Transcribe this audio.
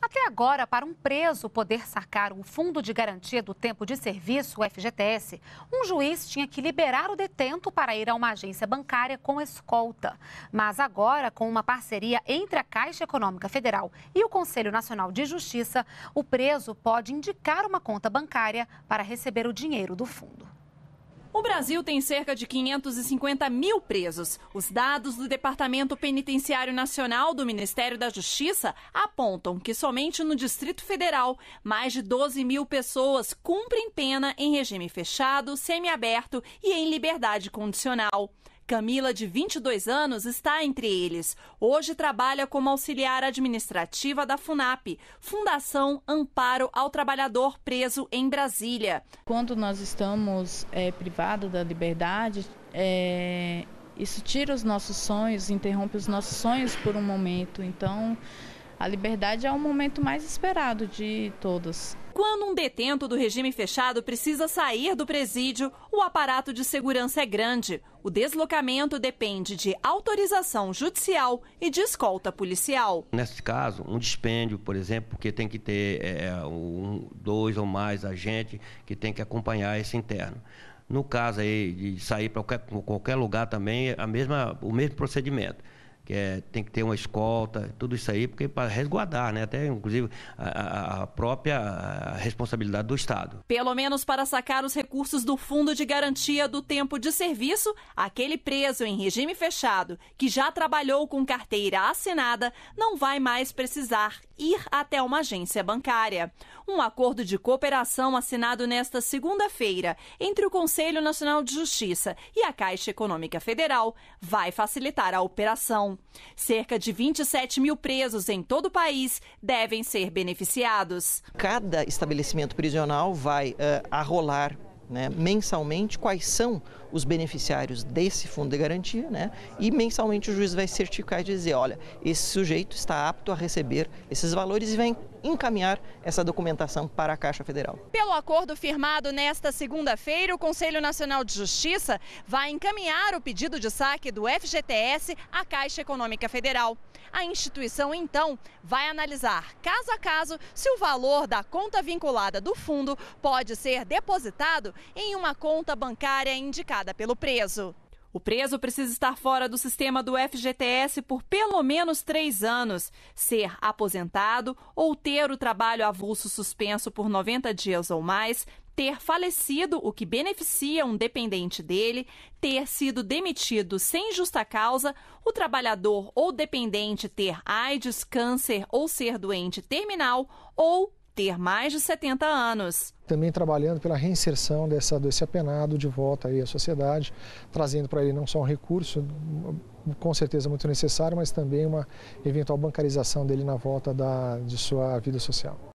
Até agora, para um preso poder sacar o Fundo de Garantia do Tempo de Serviço, o FGTS, um juiz tinha que liberar o detento para ir a uma agência bancária com escolta. Mas agora, com uma parceria entre a Caixa Econômica Federal e o Conselho Nacional de Justiça, o preso pode indicar uma conta bancária para receber o dinheiro do fundo. O Brasil tem cerca de 550 mil presos. Os dados do Departamento Penitenciário Nacional do Ministério da Justiça apontam que somente no Distrito Federal, mais de 12 mil pessoas cumprem pena em regime fechado, semiaberto e em liberdade condicional. Camila, de 22 anos, está entre eles. Hoje trabalha como auxiliar administrativa da FUNAP, Fundação Amparo ao Trabalhador Preso em Brasília. Quando nós estamos é, privados da liberdade, é, isso tira os nossos sonhos, interrompe os nossos sonhos por um momento. Então, a liberdade é o momento mais esperado de todos. Quando um detento do regime fechado precisa sair do presídio, o aparato de segurança é grande. O deslocamento depende de autorização judicial e de escolta policial. Nesse caso, um dispêndio, por exemplo, porque tem que ter é, é um, dois ou mais agentes que tem que acompanhar esse interno. No caso aí de sair para qualquer, qualquer lugar também, é a mesma, o mesmo procedimento que é, tem que ter uma escolta, tudo isso aí, porque para resguardar, né? Até inclusive a, a própria responsabilidade do Estado. Pelo menos para sacar os recursos do Fundo de Garantia do Tempo de Serviço, aquele preso em regime fechado que já trabalhou com carteira assinada não vai mais precisar ir até uma agência bancária. Um acordo de cooperação assinado nesta segunda-feira entre o Conselho Nacional de Justiça e a Caixa Econômica Federal vai facilitar a operação. Cerca de 27 mil presos em todo o país devem ser beneficiados. Cada estabelecimento prisional vai uh, arrolar né, mensalmente quais são os beneficiários desse fundo de garantia, né, e mensalmente o juiz vai certificar e dizer, olha, esse sujeito está apto a receber esses valores e vai encaminhar essa documentação para a Caixa Federal. Pelo acordo firmado nesta segunda-feira, o Conselho Nacional de Justiça vai encaminhar o pedido de saque do FGTS à Caixa Econômica Federal. A instituição, então, vai analisar caso a caso se o valor da conta vinculada do fundo pode ser depositado em uma conta bancária indicada pelo preso. O preso precisa estar fora do sistema do FGTS por pelo menos três anos, ser aposentado ou ter o trabalho avulso suspenso por 90 dias ou mais, ter falecido, o que beneficia um dependente dele, ter sido demitido sem justa causa, o trabalhador ou dependente ter AIDS, câncer ou ser doente terminal ou ter mais de 70 anos. Também trabalhando pela reinserção dessa, desse apenado de volta aí à sociedade, trazendo para ele não só um recurso, com certeza muito necessário, mas também uma eventual bancarização dele na volta da, de sua vida social.